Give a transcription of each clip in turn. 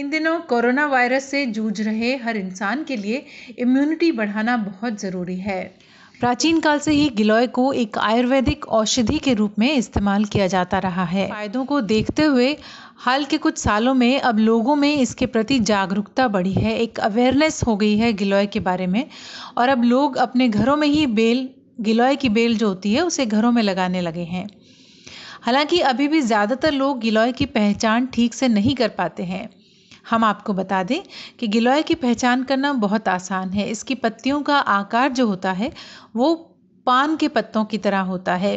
इन दिनों corona virus से जूझ रहे हर इंसान के लिए इम्यूनिटी बढ़ाना बहुत ज़रूरी है प्राचीन काल से ही गिलोय को एक आयुर्वेदिक औषधि के रूप में इस्तेमाल किया जाता रहा है फायदों को देखते हुए हाल के कुछ सालों में अब लोगों में इसके प्रति जागरूकता बढ़ी है एक अवेयरनेस हो गई है गिलोय के बारे में और अब लोग अपने घरों में ही बेल गिलोय की बेल जो होती है उसे घरों में लगाने लगे हैं हालांकि अभी भी ज़्यादातर लोग गिलोय की पहचान ठीक से नहीं कर पाते हैं हम आपको बता दें कि गिलोय की पहचान करना बहुत आसान है इसकी पत्तियों का आकार जो होता है वो पान के पत्तों की तरह होता है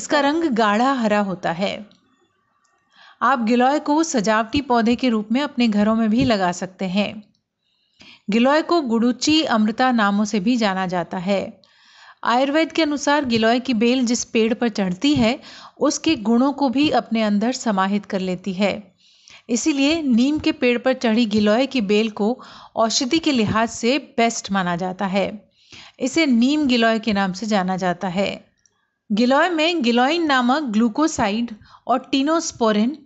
इसका रंग गाढ़ा हरा होता है आप गिलोय को सजावटी पौधे के रूप में अपने घरों में भी लगा सकते हैं गिलोय को गुड़ुची अमृता नामों से भी जाना जाता है आयुर्वेद के अनुसार गिलोय की बेल जिस पेड़ पर चढ़ती है उसके गुणों को भी अपने अंदर समाहित कर लेती है इसीलिए नीम के पेड़ पर चढ़ी गिलोय की बेल को औषधि के लिहाज से बेस्ट माना जाता है इसे नीम गिलोय के नाम से जाना जाता है गिलोय में गिलोइन नामक ग्लूकोसाइड और टीनोस्पोरिन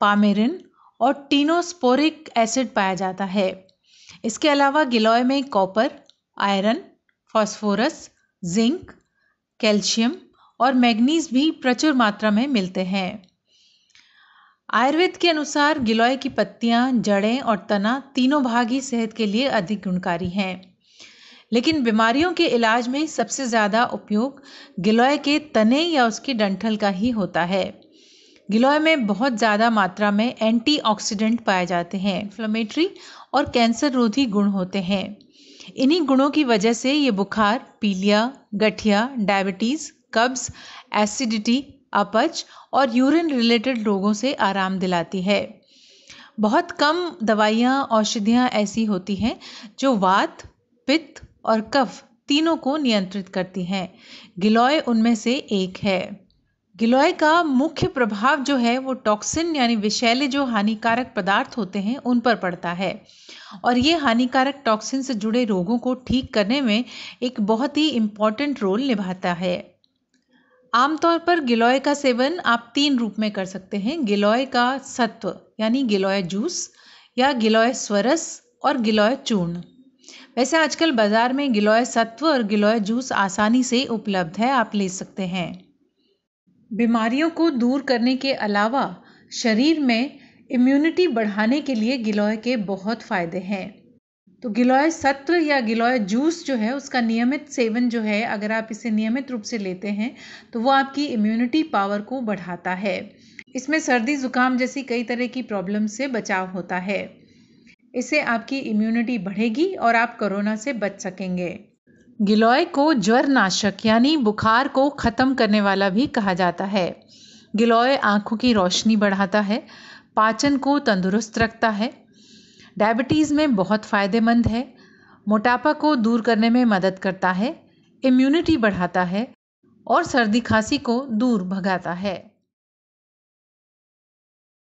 पामेरिन और टीनोस्पोरिक एसिड पाया जाता है इसके अलावा गिलोय में copper iron phosphorus zinc calcium और मैग्नीज भी प्रचुर मात्रा में मिलते हैं आयुर्वेद के अनुसार गिलोय की पत्तियां जड़ें और तना तीनों भाग ही सेहत के लिए अधिक गुणकारी हैं लेकिन बीमारियों के इलाज में सबसे ज़्यादा उपयोग गिलोय के तने या उसकी डंठल का ही होता है गिलोय में बहुत ज़्यादा मात्रा में एंटीऑक्सीडेंट पाए जाते हैं इन्फ्लोमेटरी और कैंसर रोधी गुण होते हैं इन्हीं गुणों की वजह से ये बुखार पीलिया गठिया डायबिटीज़ कब्ज एसिडिटी अपच और यूरिन रिलेटेड रोगों से आराम दिलाती है बहुत कम दवाइयाँ औषधियाँ ऐसी होती हैं जो वात पित्त और कफ तीनों को नियंत्रित करती हैं गिलोय उनमें से एक है गिलोय का मुख्य प्रभाव जो है वो टॉक्सिन यानी विषैले जो हानिकारक पदार्थ होते हैं उन पर पड़ता है और ये हानिकारक टॉक्सिन से जुड़े रोगों को ठीक करने में एक बहुत ही इम्पॉर्टेंट रोल निभाता है आमतौर पर गिलोय का सेवन आप तीन रूप में कर सकते हैं गिलोय का सत्व यानी गिलोय जूस या गिलोय स्वरस और गिलोय चूर्ण वैसे आजकल बाज़ार में गिलोय सत्व और गिलोय जूस आसानी से उपलब्ध है आप ले सकते हैं बीमारियों को दूर करने के अलावा शरीर में इम्यूनिटी बढ़ाने के लिए गिलोय के बहुत फ़ायदे हैं तो गिलोय सत्र या गिलोय जूस जो है उसका नियमित सेवन जो है अगर आप इसे नियमित रूप से लेते हैं तो वो आपकी इम्यूनिटी पावर को बढ़ाता है इसमें सर्दी ज़ुकाम जैसी कई तरह की प्रॉब्लम से बचाव होता है इससे आपकी इम्यूनिटी बढ़ेगी और आप कोरोना से बच सकेंगे गिलोय को ज्वर नाशक यानी बुखार को ख़त्म करने वाला भी कहा जाता है गिलोय आँखों की रोशनी बढ़ाता है पाचन को तंदुरुस्त रखता है डायबिटीज़ में बहुत फ़ायदेमंद है मोटापा को दूर करने में मदद करता है इम्यूनिटी बढ़ाता है और सर्दी खांसी को दूर भगाता है